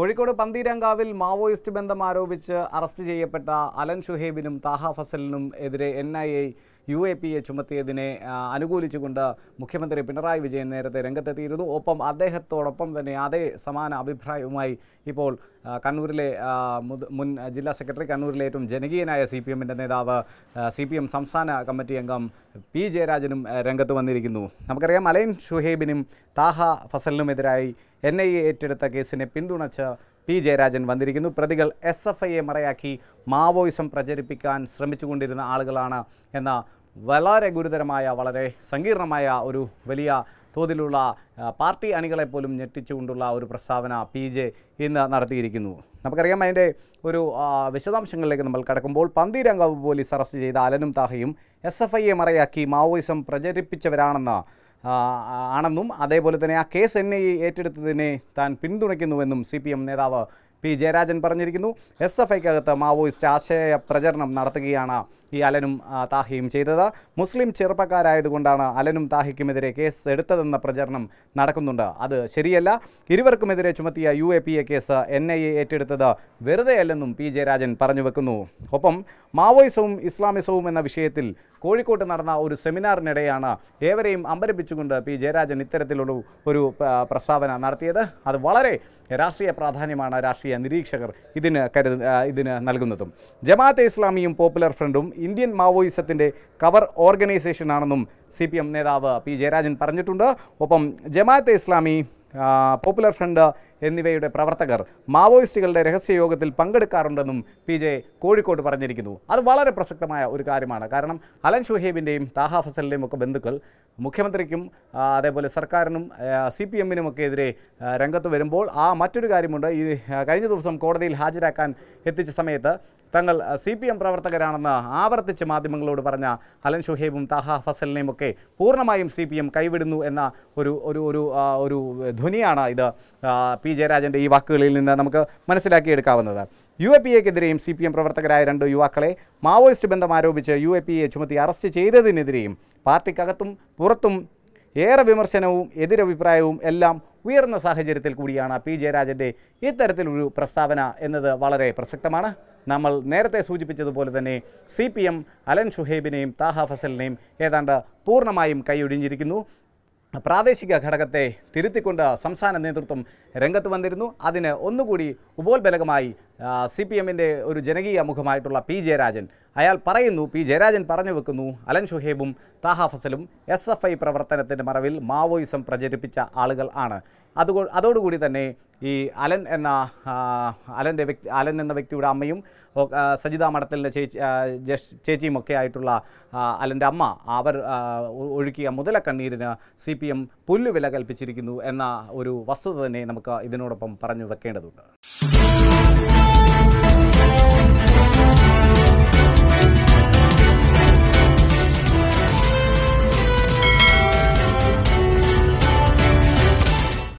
Kozhikode പന്തീരങ്കാവിൽ Maoist ബന്ധം ആരോപിച്ച് arrest ചെയ്യപ്പെട്ട അലൻ ഷുഹേബിനും താഹ ഫസലിനും എതിരെ N I A U A A ചുമത്തിയതിനെ അനുകൂലിച്ചുകൊണ്ട് മുഖ്യമന്ത്രി പിണറായി വിജയൻ നേരത്തെ രംഗത്തെത്തിയിരുന്നു ഒപ്പം അദ്ദേഹത്തോടൊപ്പം തന്നെ അതേ സമാന അഭിപ്രായവുമായി ഇപ്പോൾ കണ്ണൂരിലെ മുൻ ജില്ലാ സെക്രട്ടറി കണ്ണൂരിലെ ഏറ്റവും ജനകീയനായ സി പി എമ്മിൻ്റെ നേതാവ് സി പി എം സംസ്ഥാന കമ്മിറ്റി അംഗം പി ജയരാജനും രംഗത്ത് വന്നിരിക്കുന്നു നമുക്കറിയാം അലൈൻ ഷുഹേബിനും താഹ ഫസലിനുമെതിരായി എൻ ഐ എ ഏറ്റെടുത്ത കേസിനെ പിന്തുണച്ച പി ജയരാജൻ വന്നിരിക്കുന്നു പ്രതികൾ എസ് എഫ് ഐയെ മറയാക്കി മാവോയിസം പ്രചരിപ്പിക്കാൻ ശ്രമിച്ചുകൊണ്ടിരുന്ന ആളുകളാണ് എന്ന വളരെ ഗുരുതരമായ വളരെ സങ്കീർണമായ ഒരു വലിയ തോതിലുള്ള പാർട്ടി അണികളെ പോലും ഞെട്ടിച്ചുകൊണ്ടുള്ള ഒരു പ്രസ്താവന പി ജെ ഇന്ന് നടത്തിയിരിക്കുന്നു നമുക്കറിയാം അതിൻ്റെ ഒരു വിശദാംശങ്ങളിലേക്ക് നമ്മൾ കടക്കുമ്പോൾ പന്തീരങ്കാവ് പോലീസ് അറസ്റ്റ് ചെയ്ത അലനും താഹയും എസ് എഫ് ഐയെ മറയാക്കി മാവോയിസം പ്രചരിപ്പിച്ചവരാണെന്ന് ആണെന്നും അതേപോലെ തന്നെ ആ കേസ് എൻ ഐ ഏറ്റെടുത്തതിനെ താൻ പിന്തുണയ്ക്കുന്നുവെന്നും സി പി എം നേതാവ് പി ജയരാജൻ പറഞ്ഞിരിക്കുന്നു എസ് എഫ് ഐക്കകത്ത് മാവോയിസ്റ്റ് ആശയ പ്രചരണം നടത്തുകയാണ് ഈ അലനും താഹയും ചെയ്തത് മുസ്ലിം ചെറുപ്പക്കാരായതുകൊണ്ടാണ് അലനും താഹയ്ക്കുമെതിരെ കേസ് എടുത്തതെന്ന പ്രചരണം നടക്കുന്നുണ്ട് അത് ശരിയല്ല ഇരുവർക്കുമെതിരെ ചുമത്തിയ U A P A case N I A ഏറ്റെടുത്തത് വെറുതെയല്ലെന്നും പി ജയരാജൻ രാജൻ പറഞ്ഞു വെക്കുന്നു ഒപ്പം മാവോയിസവും ഇസ്ലാമിസവും എന്ന വിഷയത്തിൽ കോഴിക്കോട്ട് നടന്ന ഒരു സെമിനാറിനിടെയാണ് ഏവരെയും അമ്പരപ്പിച്ചുകൊണ്ട് പി ജയരാജൻ ഇത്തരത്തിലുള്ള ഒരു പ്രസ്താവന നടത്തിയത് അത് വളരെ രാഷ്ട്രീയ പ്രാധാന്യമാണ് രാഷ്ട്രീയ നിരീക്ഷകർ ഇതിന് കരു ഇതിന് നൽകുന്നതും ജമാഅത്തെ ഇസ്ലാമിയും പോപ്പുലർ ഫ്രണ്ടും ഇന്ത്യൻ മാവോയിസത്തിൻ്റെ കവർ ഓർഗനൈസേഷനാണെന്നും സി പി എം നേതാവ് പി ജയരാജൻ പറഞ്ഞിട്ടുണ്ട് ഒപ്പം ജമാഅത്തെ ഇസ്ലാമി പോപ്പുലർ ഫ്രണ്ട് എന്നിവയുടെ പ്രവർത്തകർ മാവോയിസ്റ്റുകളുടെ രഹസ്യയോഗത്തിൽ പങ്കെടുക്കാറുണ്ടെന്നും പി ജെ കോഴിക്കോട് പറഞ്ഞിരിക്കുന്നു അത് വളരെ പ്രസക്തമായ ഒരു കാര്യമാണ് കാരണം അലൻ ഷുഹേബിൻ്റെയും താഹ ഫസലിൻ്റെയും ഒക്കെ ബന്ധുക്കൾ മുഖ്യമന്ത്രിക്കും അതേപോലെ സർക്കാരിനും സി പി എമ്മിനുമൊക്കെ എതിരെ രംഗത്ത് വരുമ്പോൾ ആ മറ്റൊരു കാര്യമുണ്ട് ഈ കഴിഞ്ഞ ദിവസം കോടതിയിൽ ഹാജരാക്കാൻ എത്തിച്ച സമയത്ത് തങ്ങൾ സി പി എം പ്രവർത്തകരാണെന്ന് ആവർത്തിച്ച് മാധ്യമങ്ങളോട് പറഞ്ഞ അലൻ ഷുഹേബും താഹ ഫസലിനെയും ഒക്കെ പൂർണ്ണമായും സി പി എം കൈവിടുന്നു എന്ന ഒരു ഒരു ഒരു ഒരു ധ്വനിയാണ് ഇത് പി ജയരാജൻ്റെ ഈ വാക്കുകളിൽ നിന്ന് നമുക്ക് മനസ്സിലാക്കിയെടുക്കാവുന്നത് യു എ പി എക്കെതിരെയും സി പി എം പ്രവർത്തകരായ രണ്ട് യുവാക്കളെ മാവോയിസ്റ്റ് ബന്ധം ആരോപിച്ച് യു എ പി എ ചുമത്തി അറസ്റ്റ് ചെയ്തതിനെതിരെയും പാർട്ടിക്കകത്തും പുറത്തും ഏറെ വിമർശനവും എതിരഭിപ്രായവും എല്ലാം ഉയർന്ന സാഹചര്യത്തിൽ കൂടിയാണ് പി ജയരാജൻ്റെ ഇത്തരത്തിലൊരു പ്രസ്താവന എന്നത് വളരെ പ്രസക്തമാണ് നമ്മൾ നേരത്തെ സൂചിപ്പിച്ചതുപോലെ തന്നെ സി പി എം അലൻ ഷുഹേബിനെയും താഹ ഫസലിനെയും ഏതാണ്ട് പൂർണ്ണമായും കൈയൊടിഞ്ഞിരിക്കുന്നു പ്രാദേശിക ഘടകത്തെ തിരുത്തിക്കൊണ്ട് സംസ്ഥാന നേതൃത്വം രംഗത്ത് വന്നിരുന്നു അതിന് ഒന്നുകൂടി ഉപോത്ബലകമായി സി പി എമ്മിൻ്റെ ഒരു ജനകീയ മുഖമായിട്ടുള്ള പി ജയരാജൻ അയാൾ പറയുന്നു പി ജയരാജൻ പറഞ്ഞു വെക്കുന്നു അലൻ ഷുഹേബും താഹ ഫസലും എസ് എഫ് ഐ പ്രവർത്തനത്തിൻ്റെ മറവിൽ മാവോയിസം പ്രചരിപ്പിച്ച ആളുകൾ ആണ് അതുകൊ അതോടുകൂടി തന്നെ ഈ അലൻ എന്ന അലൻ്റെ വ്യക്തി അലൻ എന്ന വ്യക്തിയുടെ അമ്മയും സജിത മഠത്തിലെ ചേച്ചി ഒക്കെ ആയിട്ടുള്ള അലൻ്റെ അമ്മ അവർ ഒഴുക്കിയ മുതലക്കണ്ണീരിന് സി പി എം പുല്ലുവില കൽപ്പിച്ചിരിക്കുന്നു എന്ന ഒരു വസ്തുത തന്നെ നമുക്ക് ഇതിനോടൊപ്പം പറഞ്ഞു വെക്കേണ്ടതുണ്ട്